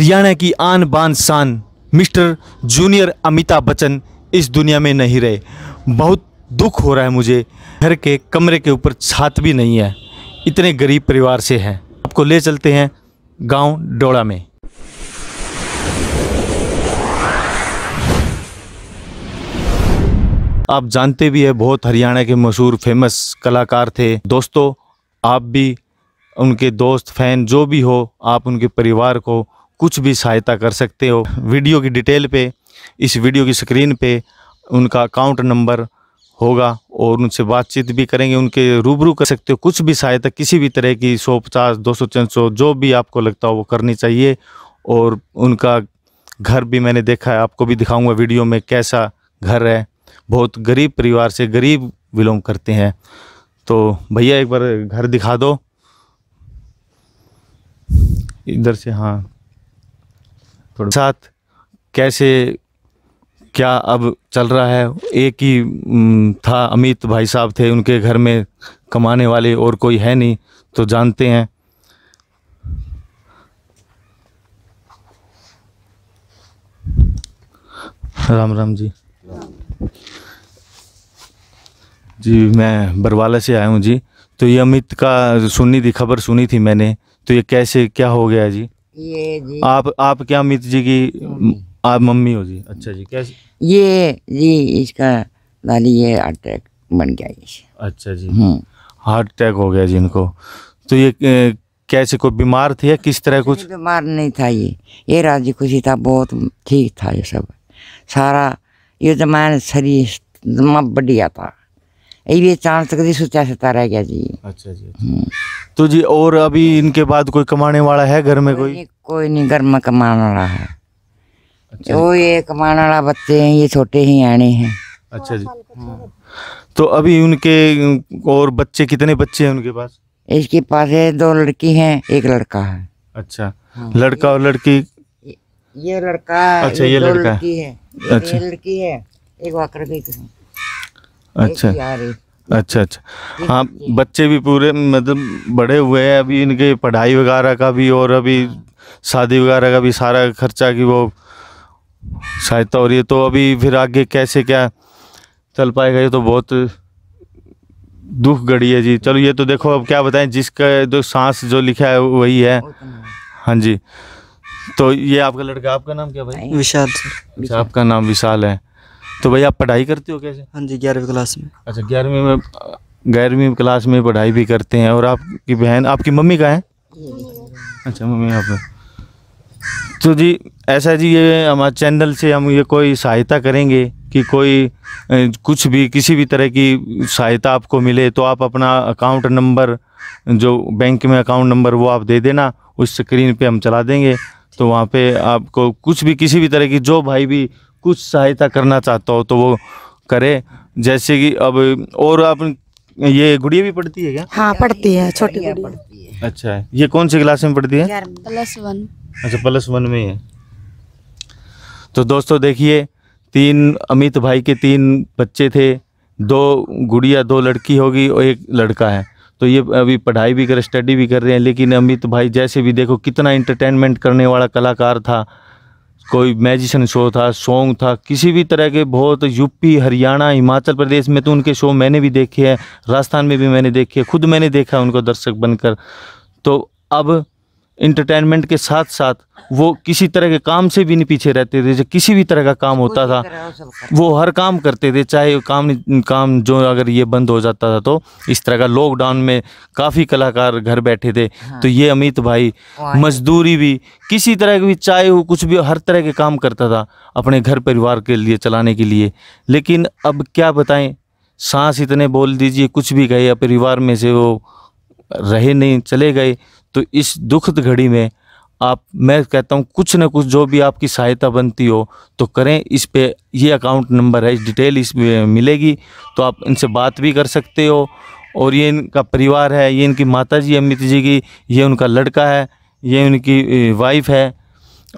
हरियाणा की आन बान शान मिस्टर जूनियर अमिताभ बच्चन इस दुनिया में नहीं रहे बहुत दुख हो रहा है मुझे घर के कमरे के ऊपर छात भी नहीं है इतने गरीब परिवार से हैं आपको ले चलते हैं गांव डोड़ा में आप जानते भी है बहुत हरियाणा के मशहूर फेमस कलाकार थे दोस्तों आप भी उनके दोस्त फैन जो भी हो आप उनके परिवार को कुछ भी सहायता कर सकते हो वीडियो की डिटेल पे इस वीडियो की स्क्रीन पे उनका अकाउंट नंबर होगा और उनसे बातचीत भी करेंगे उनके रूबरू कर सकते हो कुछ भी सहायता किसी भी तरह की सौ पचास दो सौ चंद सौ जो भी आपको लगता हो वो करनी चाहिए और उनका घर भी मैंने देखा है आपको भी दिखाऊंगा वीडियो में कैसा घर है बहुत गरीब परिवार से गरीब बिलोंग करते हैं तो भैया एक बार घर दिखा दो इधर से हाँ साथ कैसे क्या अब चल रहा है एक ही था अमित भाई साहब थे उनके घर में कमाने वाले और कोई है नहीं तो जानते हैं राम राम जी जी मैं बरवाला से आया हूँ जी तो ये अमित का सुनी थी खबर सुनी थी मैंने तो ये कैसे क्या हो गया जी ये जी आप आप क्या अमित जी की आप मम्मी हो जी अच्छा जी कैसे ये जी इसका लाली ये हार्ट अटैक बन गया ये अच्छा जी हार्ट हम्म। अटैक हो गया जी इनको तो ये कैसे कोई बीमार थे या किस तरह कुछ बीमार नहीं था ये ये राजी खुशी था बहुत ठीक था ये सब सारा ये जमाने शरीर बढ़िया था ये भी चांद तक सुचा सता रह गया जी अच्छा जी अच्छा। तो जी और अभी इनके बाद कोई कमाने वाला है घर में कोई कोई नहीं घर में कमाने वाला है अच्छा वो ये कमाने वाला बच्चे हैं ये छोटे ही आने हैं अच्छा जी तो अभी उनके और बच्चे कितने बच्चे हैं उनके पास इसके पास है दो लड़की हैं एक लड़का है अच्छा हाँ। लड़का और लड़की ये लड़का अच्छा ये, लड़का है अच्छा लड़की है एक वाकर गई अच्छा।, अच्छा अच्छा अच्छा हाँ बच्चे भी पूरे मतलब बड़े हुए हैं अभी इनके पढ़ाई वगैरह का भी और अभी हाँ। शादी वगैरह का भी सारा खर्चा की वो सहायता हो रही है तो अभी फिर आगे कैसे क्या चल पाएगा ये तो बहुत दुख गड़ी है जी चलो ये तो देखो अब क्या बताएं जिसका जो सांस जो लिखा है वही है तो हाँ जी तो ये आपका लड़का आपका नाम क्या भाई विशाल अच्छा, आपका नाम विशाल है तो भाई आप पढ़ाई करते हो कैसे हाँ जी ग्यारहवीं क्लास में अच्छा ग्यारहवीं में ग्यारहवीं क्लास में पढ़ाई भी करते हैं और आपकी बहन आपकी मम्मी का है अच्छा मम्मी आप तो जी ऐसा जी ये हमारे चैनल से हम ये कोई सहायता करेंगे कि कोई कुछ भी किसी भी तरह की सहायता आपको मिले तो आप अपना अकाउंट नंबर जो बैंक में अकाउंट नंबर वो आप दे देना उस स्क्रीन पे हम चला देंगे तो वहाँ पे आपको कुछ भी किसी भी तरह की जो भाई भी कुछ सहायता करना चाहता हो तो वो करे जैसे कि अब और आप ये गुड़िया भी पढ़ती है क्या हाँ पढ़ती है छोटी है अच्छा ये कौन सी क्लास में पढ़ती है प्लस वन अच्छा प्लस वन में है तो दोस्तों देखिए तीन अमित भाई के तीन बच्चे थे दो गुड़िया दो लड़की होगी और एक लड़का है तो ये अभी पढ़ाई भी कर स्टडी भी कर रहे हैं लेकिन अमित भाई जैसे भी देखो कितना इंटरटेनमेंट करने वाला कलाकार था कोई मैजिशन शो था सॉन्ग था किसी भी तरह के बहुत यूपी हरियाणा हिमाचल प्रदेश में तो उनके शो मैंने भी देखे हैं राजस्थान में भी मैंने देखे खुद मैंने देखा उनको दर्शक बनकर तो अब इंटरटेनमेंट के साथ साथ वो किसी तरह के काम से भी नहीं पीछे रहते थे जो किसी भी तरह का काम होता था वो हर काम करते थे चाहे काम काम जो अगर ये बंद हो जाता था तो इस तरह का लॉकडाउन में काफ़ी कलाकार घर बैठे थे हाँ। तो ये अमित भाई मजदूरी भी किसी तरह की भी चाहे वो कुछ भी हर तरह के काम करता था अपने घर परिवार के लिए चलाने के लिए लेकिन अब क्या बताएं सांस इतने बोल दीजिए कुछ भी गए परिवार में से वो रहे नहीं चले गए तो इस दुखद घड़ी में आप मैं कहता हूँ कुछ ना कुछ जो भी आपकी सहायता बनती हो तो करें इस पे ये अकाउंट नंबर है डिटेल इस मिलेगी तो आप इनसे बात भी कर सकते हो और ये इनका परिवार है ये इनकी माता जी अमित जी की ये उनका लड़का है ये उनकी वाइफ है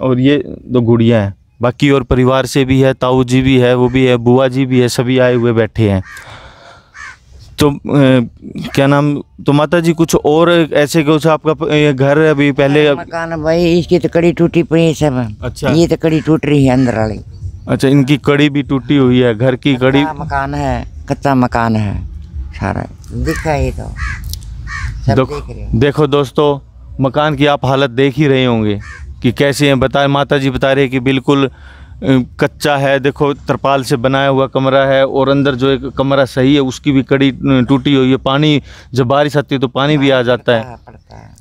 और ये दो गुड़ियाँ हैं बाकी और परिवार से भी है ताऊ जी भी है वो भी है बुआ जी भी है सभी आए हुए बैठे हैं तो ए, क्या नाम तो माता जी कुछ और ऐसे कुछ आपका घर अभी पहले मकान भाई इसकी तो कड़ी टूटी पड़ी है सब अच्छा ये तो कड़ी टूट रही है अंदर वाली अच्छा इनकी कड़ी भी टूटी हुई है घर की कड़ी मकान है कच्चा मकान है सारा दिखा ही तो देख देखो दोस्तों मकान की आप हालत देख ही रहे होंगे कि कैसे हैं बताए माता जी बता रहे कि बिल्कुल कच्चा है देखो तरपाल से बनाया हुआ कमरा है और अंदर जो एक कमरा सही है उसकी भी कड़ी टूटी हुई है पानी जब बारिश आती है तो पानी भी आ जाता है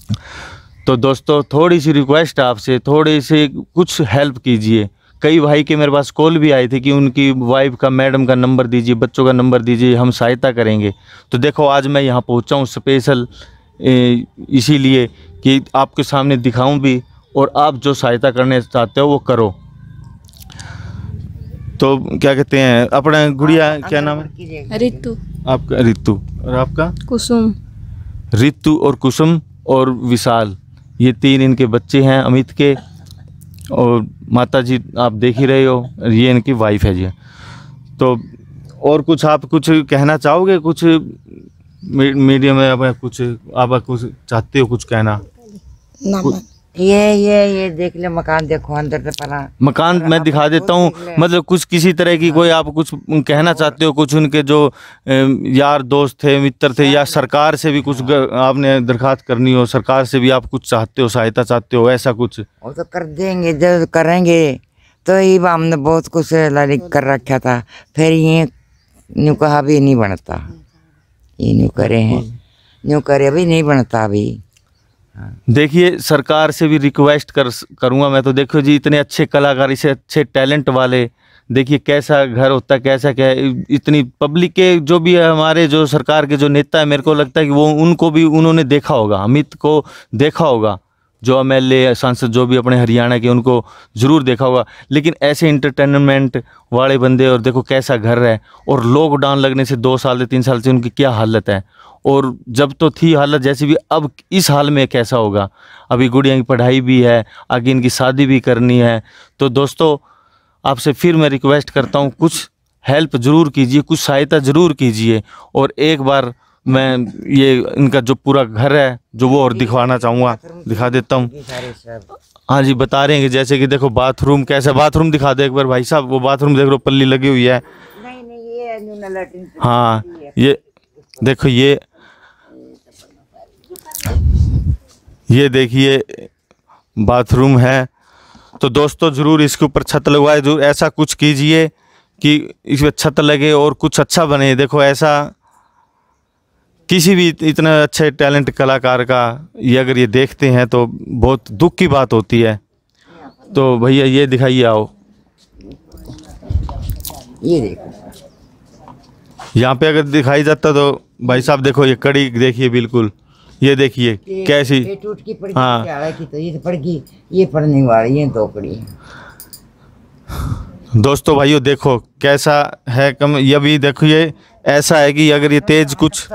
तो दोस्तों थोड़ी सी रिक्वेस्ट है आपसे थोड़ी सी कुछ हेल्प कीजिए कई भाई के मेरे पास कॉल भी आई थी कि उनकी वाइफ का मैडम का नंबर दीजिए बच्चों का नंबर दीजिए हम सहायता करेंगे तो देखो आज मैं यहाँ पहुँचा हूँ स्पेशल इसीलिए कि आपके सामने दिखाऊं भी और आप जो सहायता करने चाहते हो वो करो तो क्या कहते हैं अपने गुड़िया हाँ, क्या नाम है रितु आपका रितु और आपका कुसुम रितु और कुसुम और विशाल ये तीन इनके बच्चे हैं अमित के और माता जी आप देख ही रहे हो ये इनकी वाइफ है जी तो और कुछ आप कुछ कहना चाहोगे कुछ मीडिया में आप कुछ आप कुछ चाहते हो कुछ कहना कुछ, ये ये ये देख ले मकान देखो अंदर से पला मकान मैं दिखा देता हूँ मतलब कुछ किसी तरह की कोई आप कुछ कहना हाँ। चाहते हो कुछ उनके जो यार दोस्त थे मित्र थे या हाँ। सरकार से भी कुछ हाँ। आपने दरखास्त करनी हो सरकार से भी आप कुछ चाहते हो सहायता चाहते हो ऐसा कुछ वो तो कर देंगे जब करेंगे तो ये हमने बहुत कुछ लालिक तो कर रखा था फिर ये न्यू कहा भी नहीं बनता ये न्यू करे हैं न्यू करे अभी नहीं बनता अभी देखिए सरकार से भी रिक्वेस्ट कर करूँगा मैं तो देखो जी इतने अच्छे कलाकार इसे अच्छे टैलेंट वाले देखिए कैसा घर होता है कैसा क्या इतनी पब्लिक के जो भी है हमारे जो सरकार के जो नेता है मेरे को लगता है कि वो उनको भी उन्होंने देखा होगा अमित को देखा होगा जो एम एल सांसद जो भी अपने हरियाणा के उनको ज़रूर देखा होगा लेकिन ऐसे इंटरटेनमेंट वाले बंदे और देखो कैसा घर है और लॉकडाउन लगने से दो साल से तीन साल से उनकी क्या हालत है और जब तो थी हालत जैसी भी अब इस हाल में कैसा होगा अभी गुड़िया की पढ़ाई भी है आगे इनकी शादी भी करनी है तो दोस्तों आपसे फिर मैं रिक्वेस्ट करता हूँ कुछ हेल्प ज़रूर कीजिए कुछ सहायता ज़रूर कीजिए और एक बार मैं ये इनका जो पूरा घर है जो वो और दिखवाना चाहूँगा दिखा देता हूँ हाँ जी बता रहे हैं कि जैसे कि देखो बाथरूम कैसे बाथरूम दिखा दे एक बार भाई साहब वो बाथरूम देख लो पल्ली लगी हुई है हाँ ये देखो ये ये देखिए बाथरूम है तो दोस्तों ज़रूर इसके ऊपर छत लगवाए जरूर ऐसा कुछ कीजिए कि इस पर छत लगे और कुछ अच्छा बने देखो ऐसा किसी भी इतने अच्छे टैलेंट कलाकार का ये अगर ये देखते हैं तो बहुत दुख की बात होती है तो भैया ये दिखाइए आओ ये देखो यहाँ पे अगर दिखाई जाता तो भाई साहब देखो ये कड़ी देखिए बिल्कुल ये देखिए कैसी हाँ तो ये तो पढ़ने वाली है दो कड़ी दोस्तों भाइयों देखो कैसा है कम ये भी देखिए ऐसा है कि अगर ये हाँ, तेज हाँ, कुछ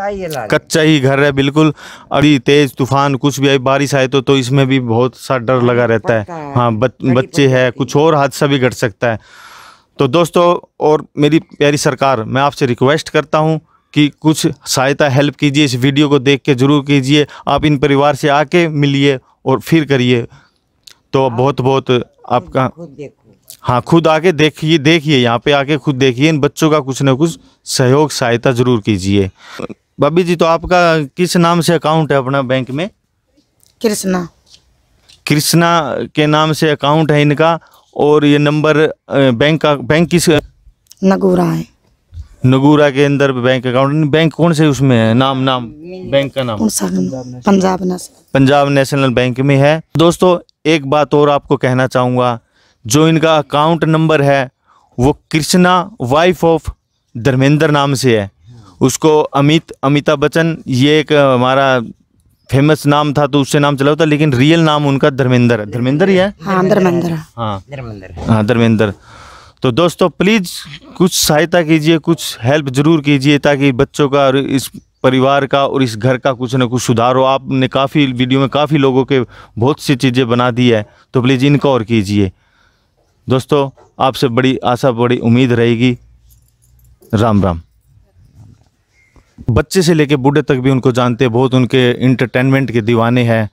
कच्चा ही घर है बिल्कुल अभी तेज तूफान कुछ भी आई बारिश आए तो तो इसमें भी बहुत सा डर लगा हाँ, रहता है हाँ बच, बच्चे है कुछ और हादसा भी घट सकता है तो दोस्तों और मेरी प्यारी सरकार मैं आपसे रिक्वेस्ट करता हूँ कि कुछ सहायता हेल्प कीजिए इस वीडियो को देख के ज़रूर कीजिए आप इन परिवार से आके मिलिए और फिर करिए तो बहुत बहुत आपका हाँ खुद आके देखिए देखिए यहाँ पे आके खुद देखिए इन बच्चों का कुछ ना कुछ सहयोग सहायता जरूर कीजिए बबी जी तो आपका किस नाम से अकाउंट है अपना बैंक में कृष्णा कृष्णा के नाम से अकाउंट है इनका और ये नंबर बैंक का बैंक किस नगूरा है नगूरा के अंदर बैंक अकाउंट बैंक कौन से उसमें है नाम नाम बैंक का नाम Punjab National Punjab National Bank में है दोस्तों एक बात और आपको कहना चाहूंगा जो इनका अकाउंट नंबर है वो कृष्णा वाइफ ऑफ धर्मेंद्र नाम से है उसको अमित अमिताभ बच्चन ये एक हमारा फेमस नाम था तो उससे नाम चला होता लेकिन रियल नाम उनका धर्मेंद्र है धर्मेंद्र ही है हाँ धर्मेंद्र हाँ हाँ धर्मेंद्र तो दोस्तों प्लीज़ कुछ सहायता कीजिए कुछ हेल्प जरूर कीजिए ताकि बच्चों का और इस परिवार का और इस घर का कुछ ना कुछ सुधार हो आपने काफ़ी वीडियो में काफ़ी लोगों के बहुत सी चीज़ें बना दी है तो प्लीज़ इनका और कीजिए दोस्तों आपसे बड़ी आशा बड़ी उम्मीद रहेगी राम राम बच्चे से लेके बूढ़े तक भी उनको जानते बहुत उनके इंटरटेनमेंट के दीवाने हैं